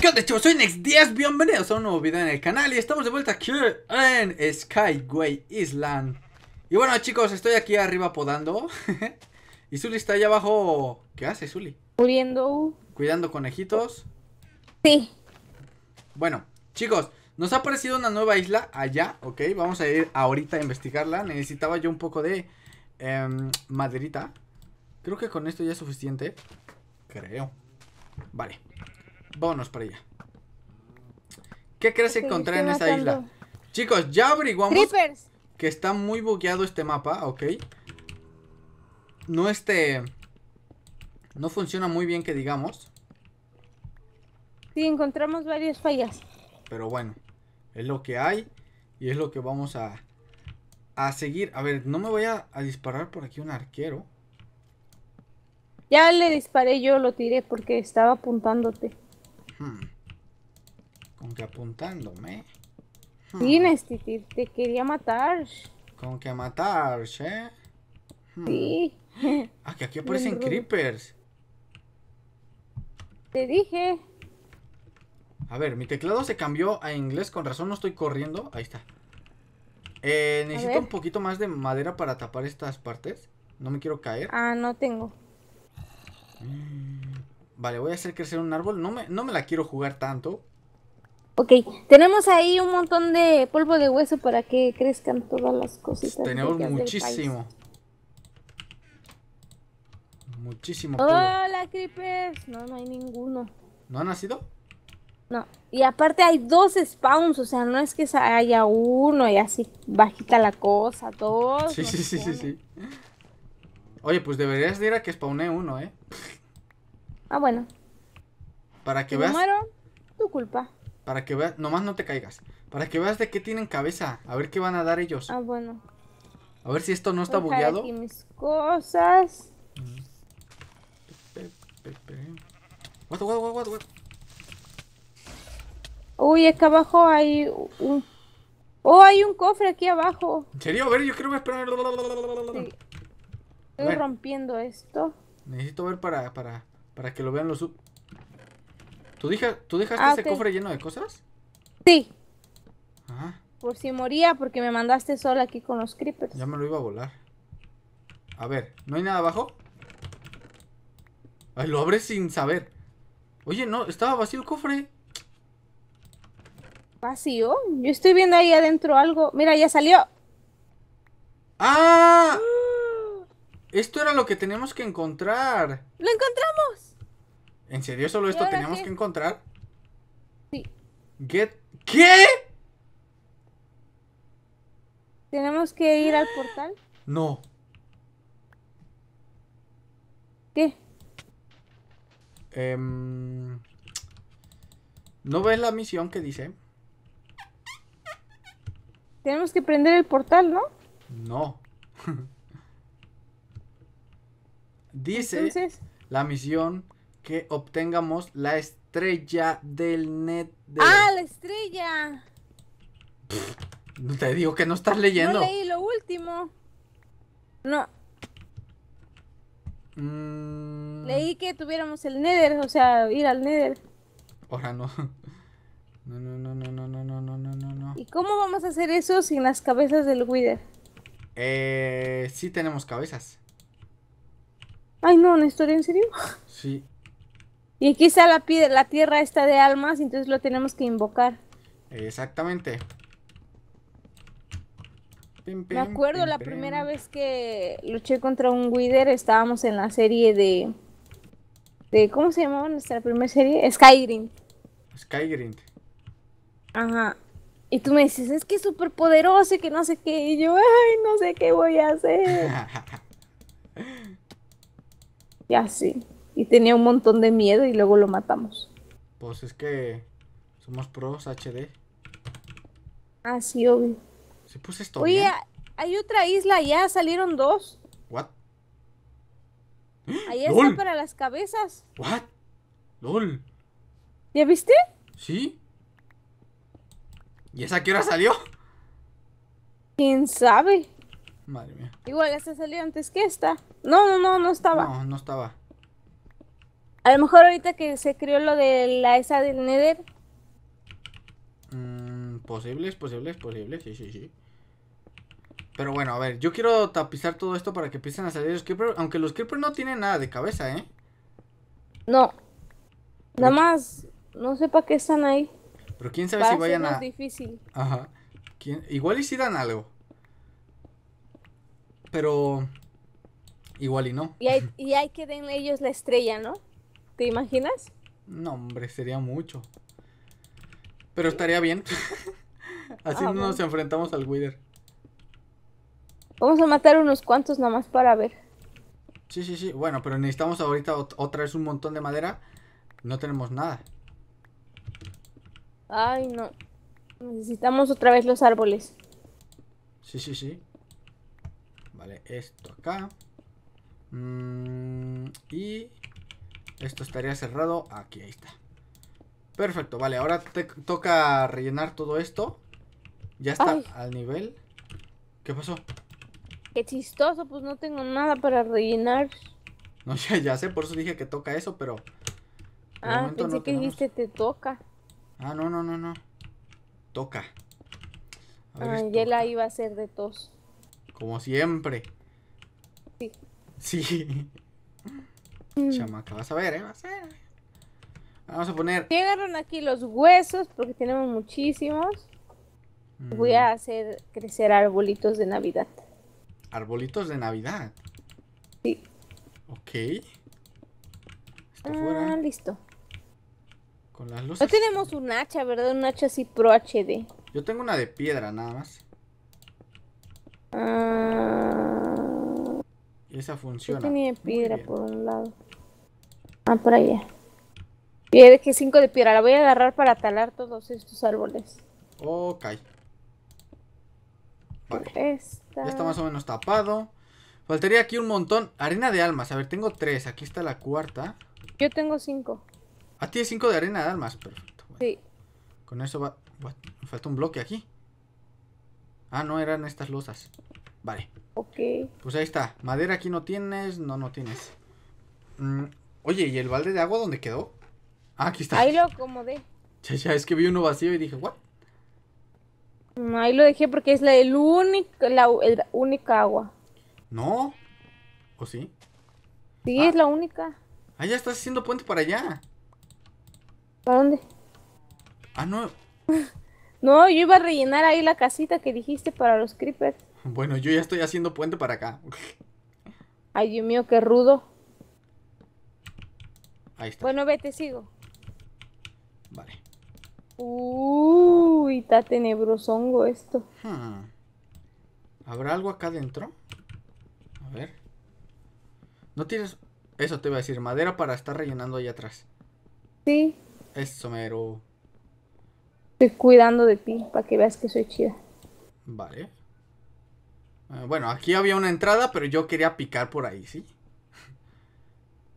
¿Qué onda chicos? Soy next 10 bienvenidos a un nuevo video en el canal y estamos de vuelta aquí en Skyway Island Y bueno chicos, estoy aquí arriba podando Y Zully está allá abajo... ¿Qué hace Zully? Muriendo Cuidando conejitos Sí Bueno, chicos, nos ha aparecido una nueva isla allá, ok. Vamos a ir ahorita a investigarla. Necesitaba yo un poco de em, maderita. Creo que con esto ya es suficiente. Creo. Vale. Vámonos para allá. ¿Qué crees encontrar en esta isla? Chicos, ya averiguamos que está muy bugueado este mapa, ok. No este... No funciona muy bien que digamos. Sí, encontramos varias fallas. Pero bueno. Es lo que hay y es lo que vamos a, seguir. A ver, no me voy a disparar por aquí un arquero. Ya le disparé yo, lo tiré porque estaba apuntándote. Hmm. Con que apuntándome. Tienes hmm. Sí, te quería matar. Con que matar, ¿eh? Hmm. Sí. Ah, que aquí aparecen creepers. Te dije. A ver, mi teclado se cambió a inglés, con razón no estoy corriendo. Ahí está. Eh, necesito un poquito más de madera para tapar estas partes. No me quiero caer. Ah, no tengo. Mm, vale, voy a hacer crecer un árbol. No me, no me la quiero jugar tanto. Ok, tenemos ahí un montón de polvo de hueso para que crezcan todas las cositas. Tenemos muchísimo. Muchísimo. Hola, creepers. No, no hay ninguno. ¿No han nacido? No, y aparte hay dos spawns, o sea, no es que haya uno y así bajita la cosa, todo Sí, sí, sí, sí, Oye, pues deberías de ir a que spawné uno, ¿eh? Ah, bueno. Para que veas... Muero, tu culpa. Para que veas... Nomás no te caigas. Para que veas de qué tienen cabeza. A ver qué van a dar ellos. Ah, bueno. A ver si esto no está bullado bugueado. Aquí mis cosas. What, what, what, what? Uy, acá abajo hay un... Oh, hay un cofre aquí abajo. ¿En serio? A ver, yo quiero esperar... Estoy rompiendo esto. Necesito ver para, que lo vean los... ¿Tú, ¿tú dejaste ah, ese cofre lleno de cosas? Sí. Ah. Por si moría, porque me mandaste solo aquí con los creepers. Ya me lo iba a volar. A ver, ¿no hay nada abajo? Ay, lo abres sin saber. Oye, no, estaba vacío el cofre vacío. Yo estoy viendo ahí adentro algo. Mira, ya salió. ¡Ah! Mm. Esto era lo que teníamos que encontrar. ¡Lo encontramos! ¿En serio solo esto teníamos que encontrar? Sí. ¿Qué? ¿Tenemos que ir al portal? No. ¿Qué? Em, ¿No ves la misión que dice? Tenemos que prender el portal, ¿no? No. Dice la misión que obtengamos la estrella del net. ¡Ah, la estrella! te digo que no estás leyendo. No leí lo último. No. Mm. Leí que tuviéramos el Nether, o sea, ir al Nether. Ahora no. No, no, no, no, no, no, no, no, no, no. ¿Y cómo vamos a hacer eso sin las cabezas del Wither? Eh, sí tenemos cabezas. Ay, no, ¿no en serio. Sí. Y aquí está la, piedra, la tierra está de almas, entonces lo tenemos que invocar. Exactamente. Me acuerdo la primera vez que luché contra un Wither, estábamos en la serie de... de ¿Cómo se llamaba nuestra primera serie? Skyrim. Skyrim. Ajá. Y tú me dices, es que es súper poderoso y que no sé qué. Y yo, ay, no sé qué voy a hacer. Ya sí Y tenía un montón de miedo y luego lo matamos. Pues es que somos pros HD. Ah, sí, obvio. Sí, pues esto. Oye, hay otra isla ya, salieron dos. ¿What? Ahí está para las cabezas. ¿What? ¿Lol? ¿Ya viste? Sí. ¿Y esa qué hora salió? ¿Quién sabe? Madre mía. Igual esa salió antes que esta. No, no, no, no estaba. No, no estaba. A lo mejor ahorita que se creó lo de la esa del Nether. Mm, posibles, posibles, posibles, sí, sí, sí. Pero bueno, a ver, yo quiero tapizar todo esto para que empiecen a salir los creepers. Aunque los creepers no tienen nada de cabeza, ¿eh? No. Nada más, no sé para qué están ahí. Pero quién sabe si vayan a. difícil. Ajá. Igual y si dan algo. Pero. Igual y no. Y hay, y que den ellos la estrella, ¿no? ¿Te imaginas? No, hombre, sería mucho. Pero estaría bien. Así no ah, nos enfrentamos al Wither. Vamos a matar unos cuantos nomás para ver. Sí, sí, sí. Bueno, pero necesitamos ahorita otra vez un montón de madera. No tenemos nada. Ay, no. Necesitamos otra vez los árboles. Sí, sí, sí. Vale, esto acá. Mm, y esto estaría cerrado. Aquí, ahí está. Perfecto, vale. Ahora te toca rellenar todo esto. Ya está al nivel. ¿Qué pasó? Qué chistoso, pues no tengo nada para rellenar. No, sé, ya sé, por eso dije que toca eso, pero... Ah, pensé que dijiste te toca. Ah, no, no, no, no. Toca. Angela ah, iba a ser de tos. Como siempre. Sí. Sí. Mm. Chamaca, vas a ver, ¿eh? a ver. Vamos a poner. Llegaron aquí los huesos porque tenemos muchísimos. Mm. Voy a hacer crecer arbolitos de Navidad. ¿Arbolitos de Navidad? Sí. Ok. ah, listo. No tenemos un hacha, ¿verdad? Un hacha así pro HD. Yo tengo una de piedra nada más. Ah. esa funciona. Yo tenía piedra por un lado. Ah, por allá. Piedra, que cinco de piedra. La voy a agarrar para talar todos estos árboles. Ok. Esta... Ya está más o menos tapado. Faltaría aquí un montón. Arena de almas. A ver, tengo tres. Aquí está la cuarta. Yo tengo cinco. Ah, tiene 5 de arena de armas, Perfecto. Sí. Con eso va... Me falta un bloque aquí. Ah, no, eran estas losas. Vale. Ok. Pues ahí está. Madera aquí no tienes. No, no tienes. Mm, oye, ¿y el balde de agua dónde quedó? Ah, aquí está. Ahí lo acomodé. Ya, ya, es que vi uno vacío y dije, ¿what? Mm, ahí lo dejé porque es la, el único, la, única agua. ¿No? ¿O sí? Sí, ah. es la única. Ah, ya estás haciendo puente para allá. ¿Para dónde? Ah, no. no, yo iba a rellenar ahí la casita que dijiste para los creepers. Bueno, yo ya estoy haciendo puente para acá. Ay, Dios mío, qué rudo. Ahí está. Bueno, vete, sigo. Vale. Uy, está tenebrosongo esto. Hmm. ¿Habrá algo acá adentro? A ver. ¿No tienes...? Eso te iba a decir, madera para estar rellenando ahí atrás. Sí. Eso mero. Estoy cuidando de ti para que veas que soy chida. Vale. Eh, bueno, aquí había una entrada, pero yo quería picar por ahí, ¿sí?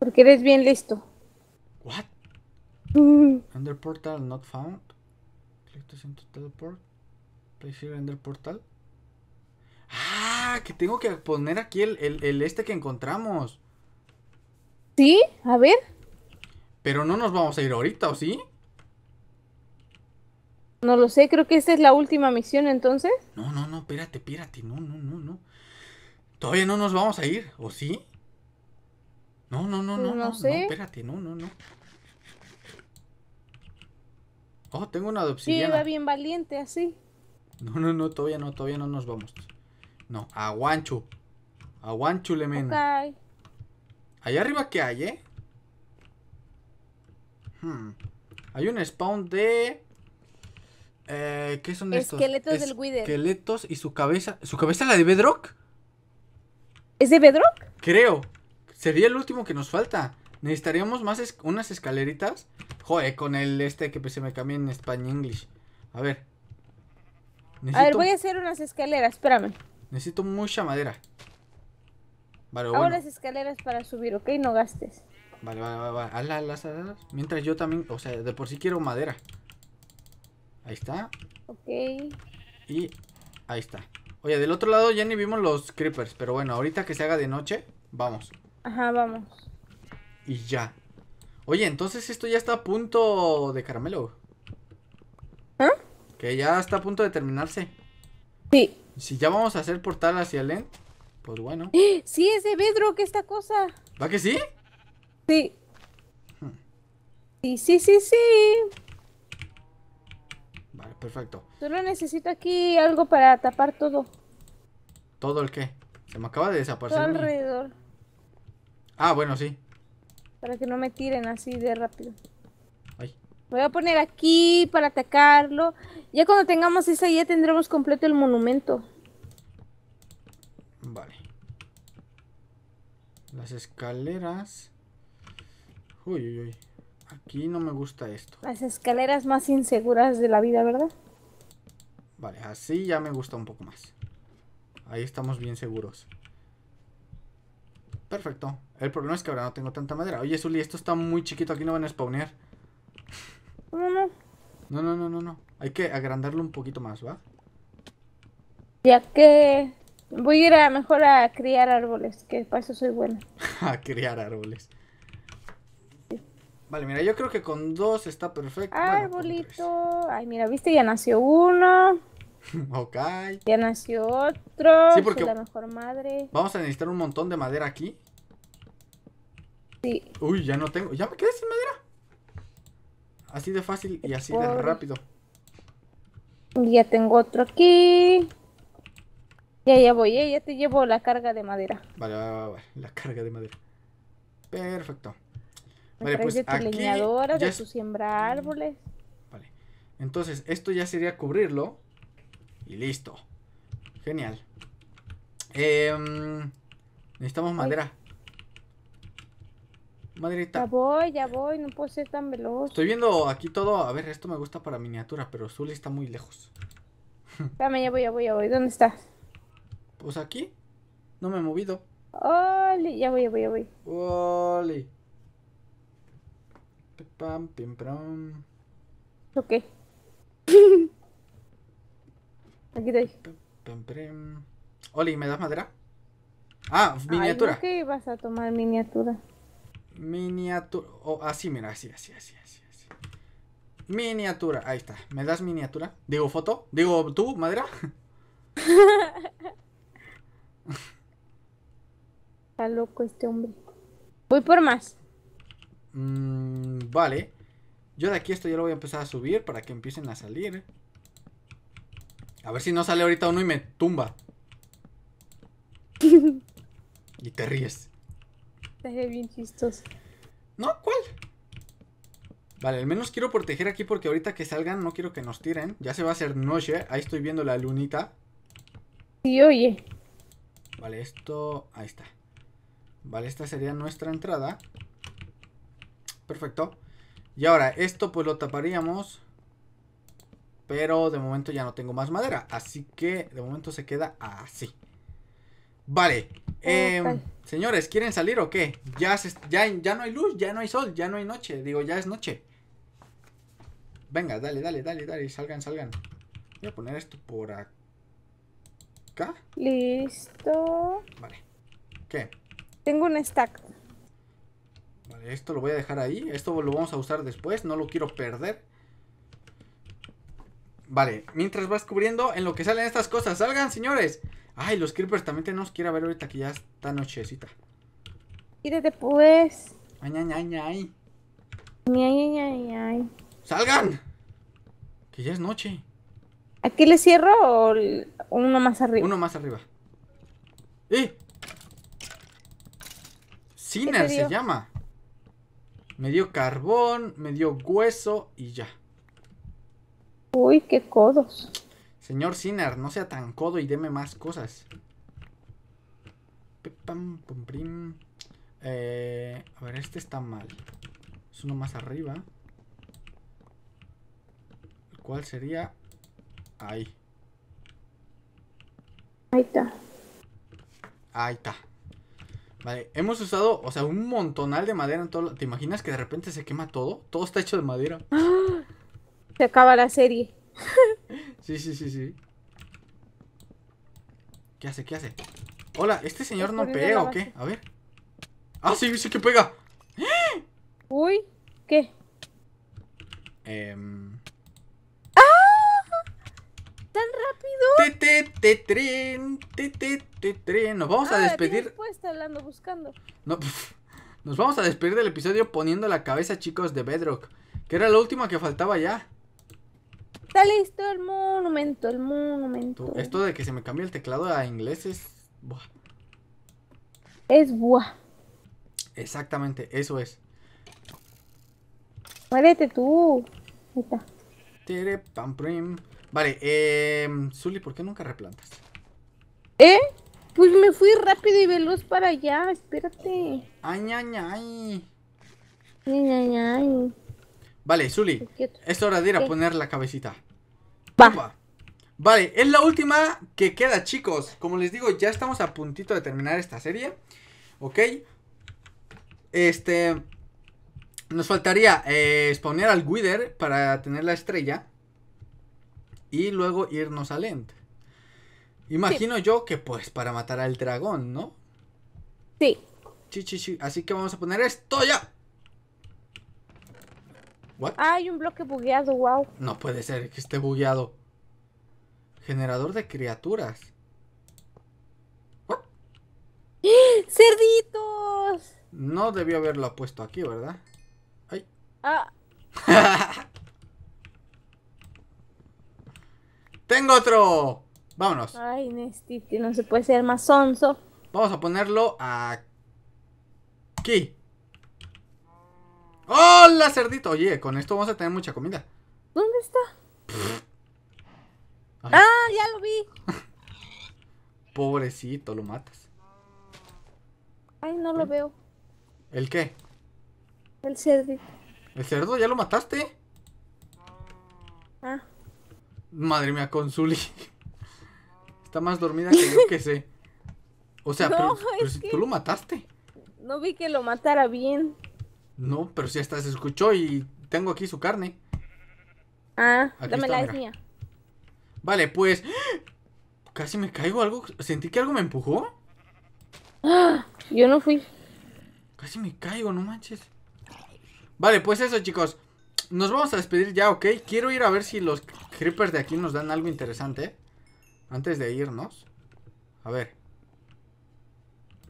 Porque eres bien listo. What? Under mm. portal not found. Click to send teleport. Place here under portal. Ah, que tengo que poner aquí el, el este que encontramos. ¿Sí? A ver. Pero no nos vamos a ir ahorita, ¿o sí? No lo sé, creo que esta es la última misión entonces. No, no, no, espérate, espérate, no, no, no, no. Todavía no nos vamos a ir, ¿o sí? No, no, no, no, no, sé. espérate, no, no, no. Oh, tengo una de Sí, va bien valiente así. No, no, no, todavía no, todavía no nos vamos. No, aguancho. Aguancho, le men. Okay. Allá arriba ¿qué hay, ¿eh? Hay un spawn de... Eh, ¿Qué son estos? Esqueletos del Wither. Esqueletos y su cabeza. ¿Su cabeza la de Bedrock? ¿Es de Bedrock? Creo. Sería el último que nos falta. Necesitaríamos más unas escaleritas. Joder, con el este que se me cambia en español English. A ver. A ver, voy a hacer unas escaleras, espérame. Necesito mucha madera. Vale, Ahora las escaleras para subir, ¿ok? No gastes. Vale, vale, vale, Hazla, hazla, hazla. Mientras yo también, o sea, de por sí quiero madera. Ahí está. Ok. Y ahí está. Oye, del otro lado ya ni vimos los creepers, pero bueno, ahorita que se haga de noche, vamos. Ajá, vamos. Y ya. Oye, entonces esto ya está a punto de caramelo. ¿Ah? Que ya está a punto de terminarse. Sí. Si ya vamos a hacer portal hacia el end, pues bueno. ¡Eh! Sí, es de Bedrock esta cosa. ¿Va que sí? Sí. Sí, sí, sí, sí. Vale, perfecto. Solo necesito aquí algo para tapar todo. ¿Todo el qué? Se me acaba de desaparecer. Todo alrededor. Ah, bueno, sí. Para que no me tiren así de rápido. Voy a poner aquí para atacarlo. Ya cuando tengamos esa ya tendremos completo el monumento. Vale. Las escaleras. Uy, uy, uy. Aquí no me gusta esto. Las escaleras más inseguras de la vida, ¿verdad? Vale, así ya me gusta un poco más. Ahí estamos bien seguros. Perfecto. El problema es que ahora no tengo tanta madera. Oye, Zuli, esto está muy chiquito. Aquí no van a spawnear. No, no. No, no, no, no, no. Hay que agrandarlo un poquito más, ¿va? Ya que voy a ir a mejor a criar árboles, que para eso soy buena. a criar árboles. Vale, mira, yo creo que con dos está perfecto. Ay, Ay, mira, viste, ya nació uno. ok. Ya nació otro. Sí, porque... la mejor madre. Vamos a necesitar un montón de madera aquí. Sí. Uy, ya no tengo. Ya me quedé sin madera. Así de fácil y así de rápido. Ya tengo otro aquí. Ya, ya voy, eh, ya te llevo la carga de madera. vale, vale, vale, la carga de madera. Perfecto vale, pues de tu aquí leñadora, de tu siembra mm, árboles. Vale. Entonces, esto ya sería cubrirlo. Y listo. Genial. Em, necesitamos madera. Maderita. Ya voy, ya voy, no puedo ser tan veloz. Estoy viendo aquí todo. A ver, esto me gusta para miniatura, pero Zully está muy lejos. Dame, ya voy, ya voy, ya voy. ¿Dónde estás? Pues aquí. No me he movido. Oli, ya voy, ya voy, ya voy. Oli. Pam, pim, pam. Ok. Aquí estoy. Oli, ¿me das madera? Ah, miniatura. ¿Qué ibas a tomar miniatura? Miniatura. Oh, así, mira, así, así, así, así. Miniatura, ahí está. ¿Me das miniatura? Digo foto. Digo tú, madera. está loco este hombre. Voy por más. Mm, vale. Yo de aquí esto ya lo voy a empezar a subir para que empiecen a salir. A ver si no sale ahorita uno y me tumba. y te ríes. bien chistoso. No, ¿cuál? Vale, al menos quiero proteger aquí porque ahorita que salgan no quiero que nos tiren. Ya se va a hacer noche. Ahí estoy viendo la lunita. Sí, oye. Vale, esto... Ahí está. Vale, esta sería nuestra entrada. Perfecto. Y ahora esto pues lo taparíamos. Pero de momento ya no tengo más madera. Así que de momento se queda así. Vale. Em, señores, ¿quieren salir o qué? Ya, ya, ya no hay luz, ya no hay sol, ya no hay noche. Digo, ya es noche. Venga, dale, dale, dale, dale. Salgan, salgan. Voy a poner esto por acá. Listo. Vale. ¿Qué? Tengo un stack. Esto lo voy a dejar ahí. Esto lo vamos a usar después. No lo quiero perder. Vale, mientras vas cubriendo, en lo que salen estas cosas. ¡Salgan, señores! Ay, los creepers también tenemos que ir a ver ahorita que ya está nochecita. Tírate pues. Ay, ay, ay, ay. Ay, ¡Salgan! Que ya es noche. ¿Aquí le cierro o uno más arriba? Uno más arriba. ¡Eh! Sinner se llama. Me dio carbón, me dio hueso y ya. Uy, qué codos. Señor Sinner, no sea tan codo y deme más cosas. pum, eh, a ver, este está mal. Es uno más arriba. ¿Cuál sería ahí. Ahí está. Ahí está. Vale, hemos usado, o sea, un montonal de madera en todo. ¿Te imaginas que de repente se quema todo? Todo está hecho de madera. Se acaba la serie. Sí, sí, sí, sí. ¿Qué hace? ¿Qué hace? Hola, ¿este señor no pega o qué? A ver. ¡Ah, sí, sí que pega! Uy, ¿qué? Eh tan rápido. Te, te, Nos vamos a ah, despedir. hablando, buscando. No, nos vamos a despedir del episodio poniendo la cabeza, chicos, de Bedrock. Que era la última que faltaba ya. Está listo el monumento, el monumento. Esto de que se me cambie el teclado a inglés es. Buah. Es buah. Exactamente, eso es. Muérete tú. Ahí Vale, eh, Zully, ¿por qué nunca replantas? ¿Eh? Pues me fui rápido y veloz para allá, espérate. Ay, ay, Vale, Zully, es hora de ir a poner la cabecita. pa Vale, es la última que queda, chicos. Como les digo, ya estamos a puntito de terminar esta serie. ¿Ok? Este... Nos faltaría eh, al Wither para tener la estrella y luego irnos al End. Imagino yo que pues para matar al dragón, ¿no? Sí. Sí, sí, sí. Así que vamos a poner esto ya. ¿What? Hay un bloque bugueado, wow. No puede ser que esté bugueado. Generador de criaturas. ¡Cerditos! No debió haberlo puesto aquí, ¿verdad? Ay. Ah. Tengo otro. Vámonos. Ay, Nestiti, no se puede ser más sonso. Vamos a ponerlo aquí. ¡Hola, cerdito! Oye, con esto vamos a tener mucha comida. ¿Dónde está? ¡Ah, ya lo vi! Pobrecito, lo matas. Ay, no lo veo. ¿El qué? El cerdo ¿El cerdo? ¿Ya lo mataste? Ah. Madre mía, con Zully. Está más dormida que yo que sé. O sea, pero, tú lo mataste. No vi que lo matara bien. No, pero si hasta se escuchó y tengo aquí su carne. Ah, dame me la es mía. Vale, pues. Casi me caigo algo. Sentí que algo me empujó. yo no fui. Casi me caigo, no manches. Vale, pues eso, chicos. Nos vamos a despedir ya, ¿ok? Quiero ir a ver si los creepers de aquí nos dan algo interesante. ¿eh? Antes de irnos. A ver.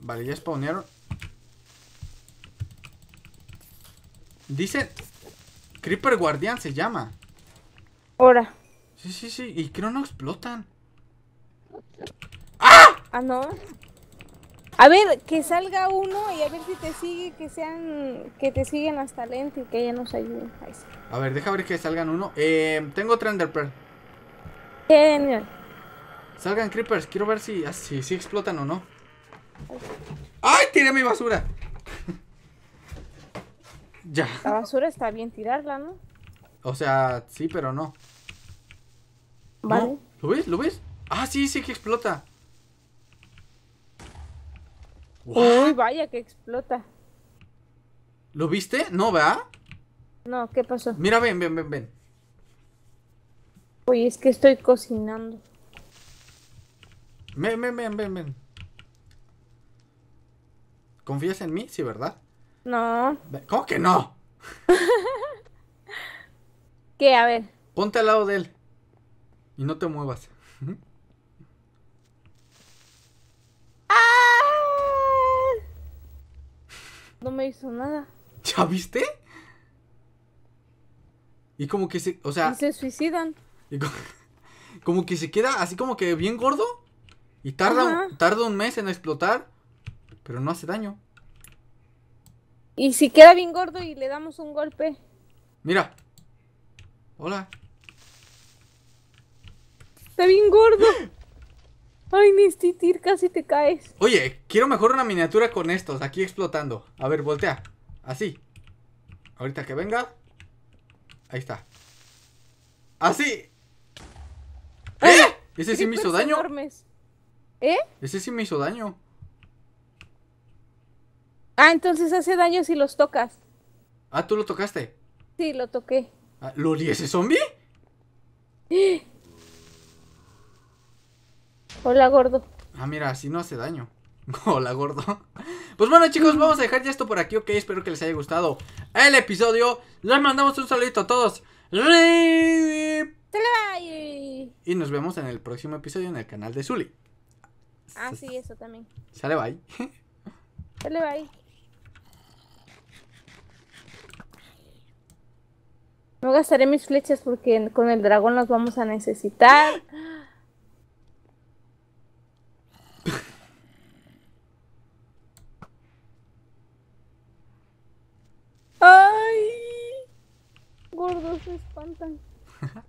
Vale, ya spawnearon. Dice... Creeper guardián se llama. Ahora. Sí, sí, sí. Y creo no explotan. ¡Ah! Ah, no. A ver, que salga uno y a ver si te sigue, que sean, que te siguen hasta lente y que ya nos ayude. A ver, deja ver que salgan uno. Em, tengo otra Enderpearl. Genial. Salgan creepers, quiero ver ah, si, si, explotan o no. ¡Ay, tiré mi basura! ya. La basura está bien tirarla, ¿no? O sea, sí, pero no. Vale. ¿Lo ves? ¿Lo ves? Ah, sí, sí que explota. Uy, vaya que explota. ¿Lo viste? No, va. No, ¿qué pasó? Mira, ven, ven, ven, ven. Uy, es que estoy cocinando. Ven, ven, ven, ven, ven. ¿Confías en mí? Sí, ¿verdad? No. ¿Cómo que no? ¿Qué? A ver. Ponte al lado de él. Y no te muevas. No me hizo nada. ¿Ya viste? Y como que se, o sea... Y se suicidan. como, que se queda así como que bien gordo. Y tarda, tarda un mes en explotar. Pero no hace daño. Y si queda bien gordo y le damos un golpe. Mira. Hola. Está bien gordo. Ay, Nistitir, casi te caes. Oye, quiero mejor una miniatura con estos, aquí explotando. A ver, voltea. Así. Ahorita que venga. Ahí está. ¡Así! ¡Eh! ¿Eh? ¿Ese sí me hizo daño? ¿Eh? Ese sí me hizo daño. Ah, entonces hace daño si los tocas. Ah, ¿tú lo tocaste? Sí, lo toqué. Ah, ¿Loli, ese zombie? Hola, gordo. Ah, mira, así no hace daño. Hola, gordo. Pues bueno, chicos, mm. vamos a dejar ya esto por aquí, ok. Espero que les haya gustado el episodio. Les mandamos un saludito a todos. Y nos vemos en el próximo episodio en el canal de Zully. Ah, sí, eso también. Sale, bye. Sale, bye. No gastaré mis flechas porque con el dragón las vamos a necesitar. me espantan.